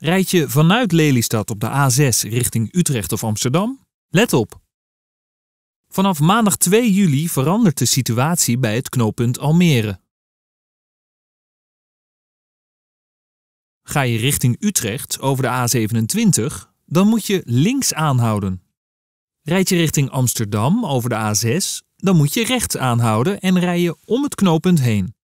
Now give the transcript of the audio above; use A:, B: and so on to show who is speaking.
A: Rijd je vanuit Lelystad op de A6 richting Utrecht of Amsterdam? Let op! Vanaf maandag 2 juli verandert de situatie bij het knooppunt Almere.
B: Ga je richting
A: Utrecht over de A27, dan moet je links aanhouden. Rijd je richting Amsterdam over de A6, dan moet je rechts aanhouden en rij je om het knooppunt
B: heen.